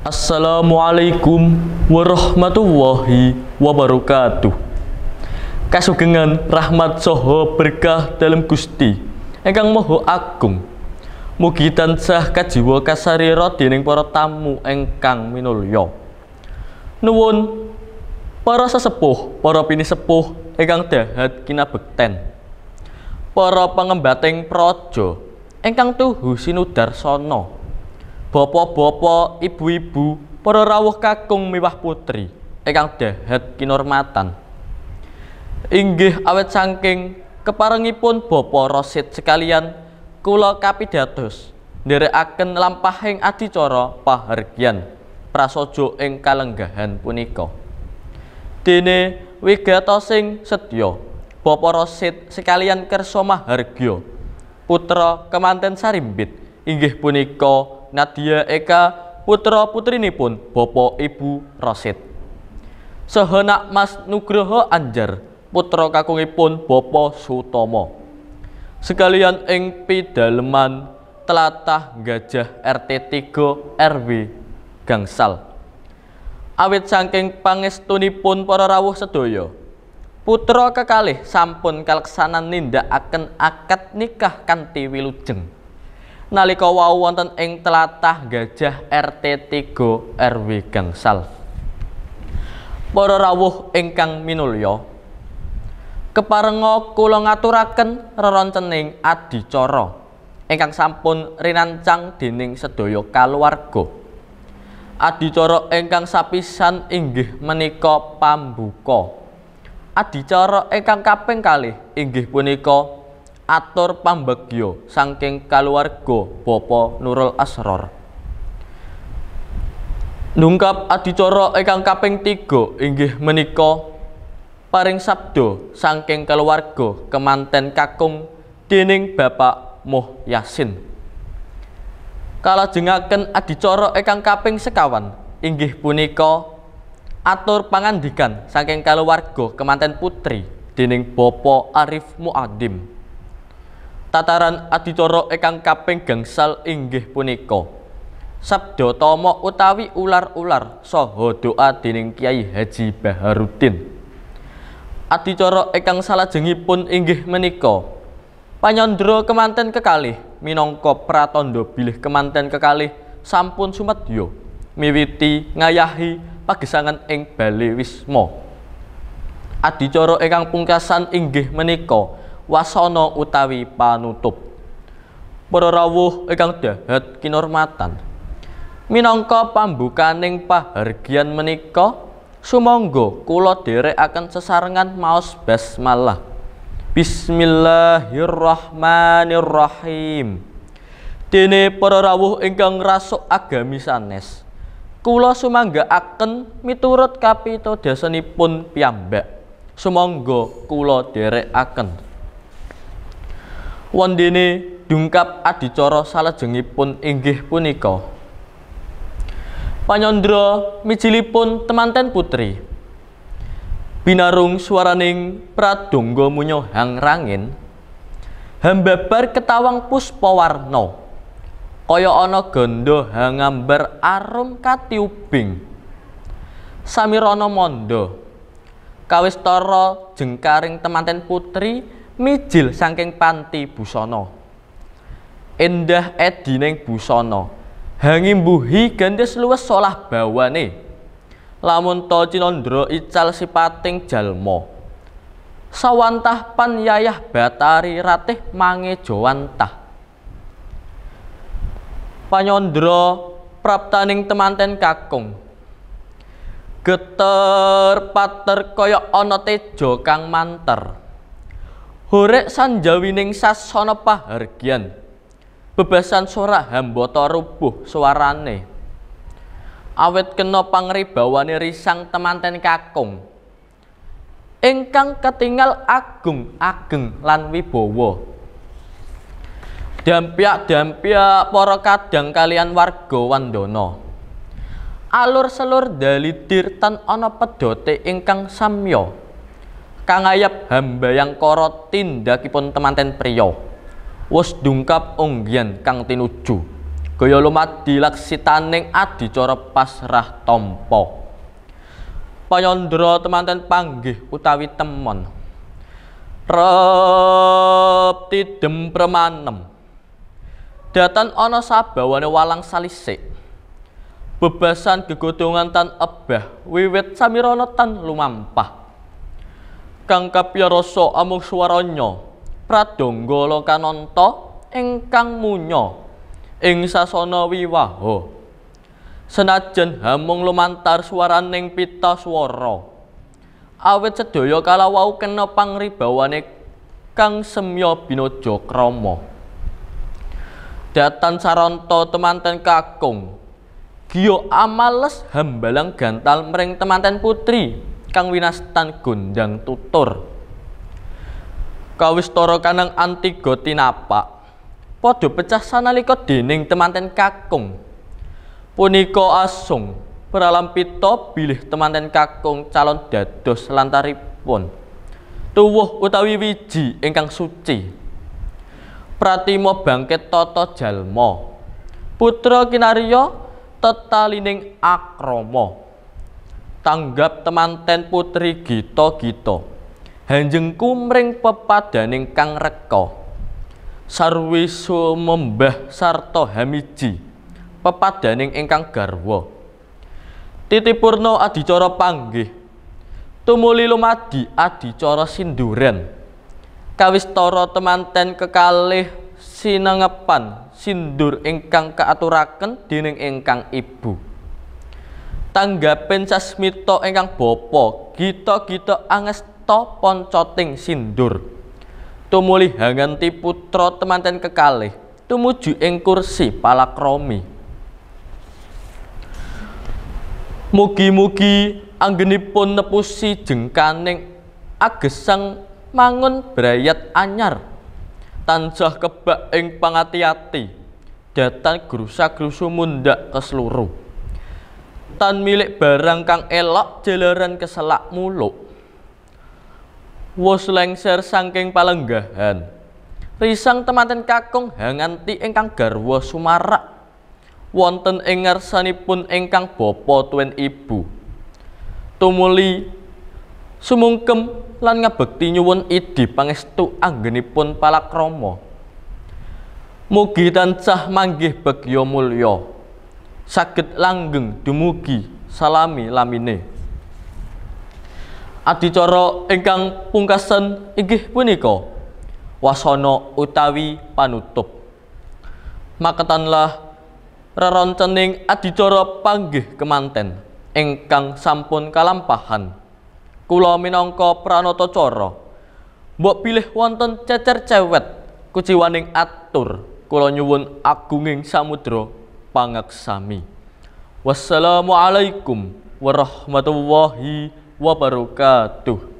Assalamualaikum warahmatullahi wabarakatuh Kasugengan rahmat soho berkah dalam gusti Engkang moho agung Mugi tansah kajiwa roti neng para tamu engkang minulya Nuwun para sesepuh, para pini pinisepuh engkang dahat kina kinabekten Para pengembating projo engkang tuhu sinudarsana bapak-bapak, ibu-ibu, para rawuh kakung miwah putri ingkang dahat kinormatan. Inggih awet saking keparengipun Bapak rosit sekalian kula kapidados nderekaken lampahing adicara pahargyan prasaja ing kalenggahan punika. Dene wigatosing sedya Bapak rosit sekalian kersa mahargya putra kemanten Sarimbit inggih punika Nadia Eka putra pun bopo Ibu Rosid. Sehenak Mas Nugroho Anjar putra kakungipun bopo Sutomo. Sekalian ing pidaleman telatah Gajah RT 3 RW Gangsal. Awit saking pangestunipun para rawuh Sedoyo. putra kekalih sampun Ninda akan akad nikah Tiwi wilujeng nalika wau wonten ing tlatah Gajah RT 3 RW Gangsal. Para rawuh ingkang minulya, keparenga kula ngaturaken reroncening adicara ingkang sampun rinancang dening sedaya kaluwarga. Adicara ingkang sapisan inggih menika pambuka. Adicara ingkang kaping kalih inggih punika atur pambagyo saking kaluwarga Bapa Nurul Asror. Nungkap adicara ingkang kaping 3 inggih menika paring sabdo saking keluarga kemanten kakung dening Bapak muh Yasin. Kalajengaken adicara ingkang kaping sekawan inggih punika atur pangandikan saking keluarga kemanten putri dening Bapa Arif Muadim. Tataran adicara ingkang kaping gangsal inggih punika Sabdo tomo utawi ular-ular saha doa dening Kiai Haji Baharuddin. Adicara ingkang salajengipun inggih menika Panyandra kemanten kekalih minangka pratandha bilih kemanten kekalih sampun sumedya miwiti ngayahi pagesangan ing Bali Wisma. Adicara ingkang pungkasan inggih menika Wasono utawi panutup. Para rawuh ingkang dahat kinormatan. Minangka pambukaning pahargyan menika sumangga kula akan sesarengan maos basmalah. Bismillahirrahmanirrahim. Dene para rawuh ingkang rasuk agami sanes. Kula sumanggaaken miturut kapitodasanipun piyambak. Sumangga kula akan wondene diungkap adicara salajengipun inggih punika panyandra mijilipun temanten putri binarung suaraning pradongga munya hangrangin hambabar ketawang puspawarna kaya ana gandha hangambar arum katiubing samirana manda kawistara jengkaring temanten putri mijil saking panti Busono, endah edining busana hangimbuhi gandes luwes solah bawane lamun to cinandra ical sipating jalmo, sawantah pan yayah batari ratih mange jowantah panyandra praptaning temanten kakung geter pater koyok ana teja kang manter Horek sanjawining sasana pahargian Bebasan sora hambata rubuh suarane. Awit kena pangribawane risang temanten kakung. Ingkang ketinggal agung ageng lan wibowo Dampiak-dampiak para kadang kalian warga Wandana. Alur selur dalidir tan ana pedote ingkang samya kang ayap, hamba yang koro tindakipun temanten priyo wos dungkap unggian kang tinuju gaya lumadi adi adicara pasrah tompo. panyondro temanten panggih utawi temon rep tidem permanem. datan ono sabawane walang salisik bebasan gegodongan tan ebah wiwit samirono tan lumampah kang kapiyarasa amung swaranya pradonggala kananta ingkang munya ing sasana wiwaha senajan hamung lumantar swaraning pita swara awit sedaya kalawau kena pangribawane kang semya binaja krama datan saranta temanten kakung Giyo amales hambalang gantal mring temanten putri kang winastan gondang tutur kawistara kanang antigo tinapak podo pecah sanalika dening temanten kakung punika asung peralam pito bilih temanten kakung calon dados lantaripun tuwuh utawi wiji ingkang suci pratimo bangkit toto jalmo, putra kinario tetalining akromo tanggap temanten putri Gito Gito, hanjengku mring pepadaning kang reko, sarwisu membah sarto hamiji pepadaning ingkang garwa titipurna adicara panggih tumuli lumadi adicara sinduren kawistara temanten kekalih sinengepan sindur ingkang keaturaken dening ingkang ibu tanggapin sasmito bopo gito gito anges to poncoting sindur tumuli hanganti putro temanten kekalih tumuju ing kursi palakromi mugi-mugi anggenipun nepusi jengkaning agesang mangun berayat anyar Tanjah kebak ing pangati-ati datan gerusa gerusu mundak keseluruh tan milik barang kang elok jeleran keselak muluk wos lengser sangking palenggahan risang tematen kakung hanganti ingkang garwa sumarak wonten ing ngarsanipun ingkang bopo tuen ibu tumuli sumungkem lan ngebekti nyuwun idi pangestu anggenipun palakromo, mugi tancah manggih bagya mulyo saged langgeng dumugi salami lamine adicara ingkang pungkasan inggih punika wasana utawi panutup maketanlah reroncening adicara panggih kemanten ingkang sampun kalampahan kula minangka pranata cara mbok pilih wonten cecer cewet kuciwaning atur kula nyuwun agunging samudra pangaksami. Wassalamualaikum warahmatullahi wabarakatuh.